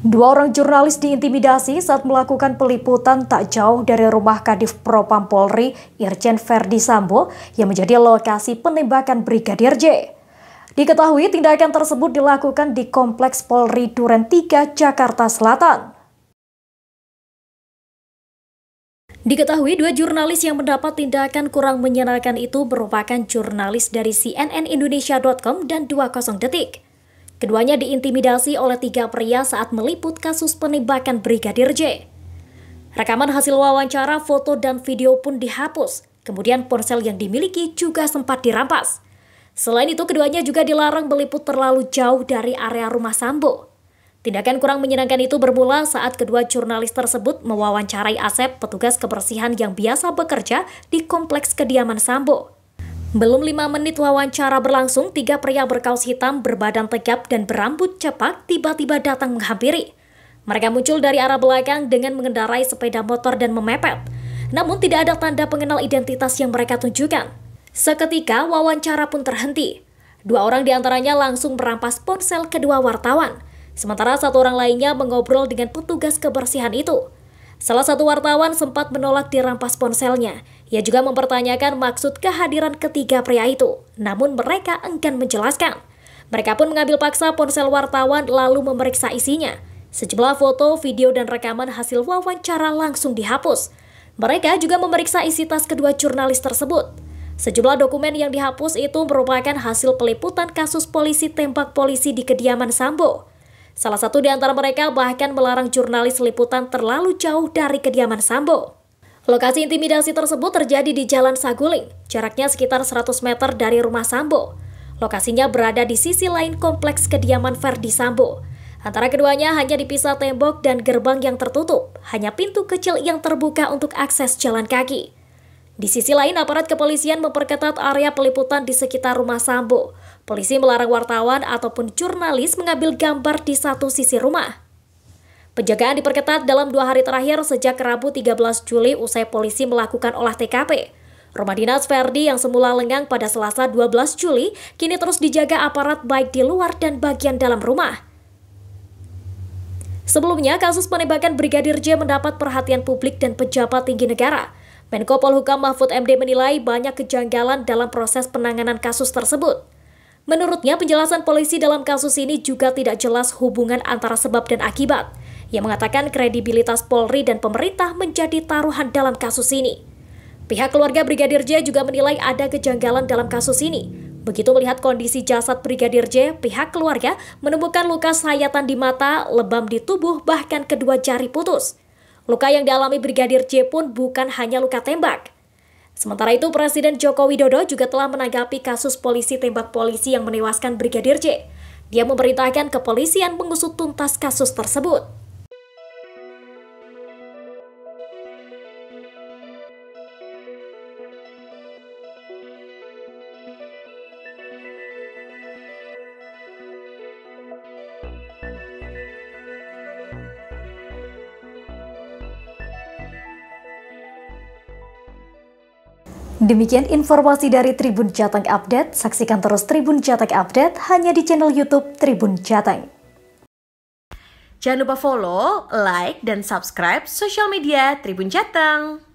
Dua orang jurnalis diintimidasi saat melakukan peliputan tak jauh dari rumah Kadif Propam Polri, Irjen Ferdi Sambo, yang menjadi lokasi penembakan Brigadir J. Diketahui tindakan tersebut dilakukan di Kompleks Polri Duren 3, Jakarta Selatan. Diketahui dua jurnalis yang mendapat tindakan kurang menyenangkan itu merupakan jurnalis dari CNN Indonesia.com dan 20 Detik. Keduanya diintimidasi oleh tiga pria saat meliput kasus penembakan Brigadir J. Rekaman hasil wawancara, foto, dan video pun dihapus. Kemudian ponsel yang dimiliki juga sempat dirampas. Selain itu, keduanya juga dilarang meliput terlalu jauh dari area rumah Sambo. Tindakan kurang menyenangkan itu bermula saat kedua jurnalis tersebut mewawancarai Asep, petugas kebersihan yang biasa bekerja di kompleks kediaman Sambo. Belum lima menit wawancara berlangsung, tiga pria berkaos hitam berbadan tegap dan berambut cepat tiba-tiba datang menghampiri. Mereka muncul dari arah belakang dengan mengendarai sepeda motor dan memepet. Namun tidak ada tanda pengenal identitas yang mereka tunjukkan. Seketika wawancara pun terhenti. Dua orang diantaranya langsung merampas ponsel kedua wartawan. Sementara satu orang lainnya mengobrol dengan petugas kebersihan itu. Salah satu wartawan sempat menolak dirampas ponselnya. Ia juga mempertanyakan maksud kehadiran ketiga pria itu, namun mereka enggan menjelaskan. Mereka pun mengambil paksa ponsel wartawan lalu memeriksa isinya. Sejumlah foto, video, dan rekaman hasil wawancara langsung dihapus. Mereka juga memeriksa isi tas kedua jurnalis tersebut. Sejumlah dokumen yang dihapus itu merupakan hasil peliputan kasus polisi tembak polisi di kediaman Sambo. Salah satu di antara mereka bahkan melarang jurnalis liputan terlalu jauh dari kediaman Sambo. Lokasi intimidasi tersebut terjadi di Jalan Saguling, jaraknya sekitar 100 meter dari rumah Sambo. Lokasinya berada di sisi lain kompleks kediaman Verdi Sambo. Antara keduanya hanya dipisah tembok dan gerbang yang tertutup, hanya pintu kecil yang terbuka untuk akses jalan kaki. Di sisi lain, aparat kepolisian memperketat area peliputan di sekitar rumah Sambo. Polisi melarang wartawan ataupun jurnalis mengambil gambar di satu sisi rumah. Penjagaan diperketat dalam dua hari terakhir sejak Rabu 13 Juli usai polisi melakukan olah TKP. Rumah dinas Ferdi yang semula lengang pada Selasa 12 Juli kini terus dijaga aparat baik di luar dan bagian dalam rumah. Sebelumnya, kasus penembakan Brigadir J mendapat perhatian publik dan pejabat tinggi negara. Menko Polhukam Mahfud MD menilai banyak kejanggalan dalam proses penanganan kasus tersebut. Menurutnya, penjelasan polisi dalam kasus ini juga tidak jelas hubungan antara sebab dan akibat. Ia mengatakan kredibilitas Polri dan pemerintah menjadi taruhan dalam kasus ini. Pihak keluarga Brigadir J juga menilai ada kejanggalan dalam kasus ini. Begitu melihat kondisi jasad Brigadir J, pihak keluarga menemukan luka sayatan di mata, lebam di tubuh, bahkan kedua jari putus. Luka yang dialami Brigadir J pun bukan hanya luka tembak. Sementara itu, Presiden Joko Widodo juga telah menanggapi kasus polisi tembak polisi yang menewaskan Brigadir J. Dia memerintahkan kepolisian mengusut tuntas kasus tersebut. Demikian informasi dari Tribun Jateng Update. Saksikan terus Tribun Jateng Update hanya di channel YouTube Tribun Jateng. Jangan lupa follow, like, dan subscribe social media Tribun Jateng.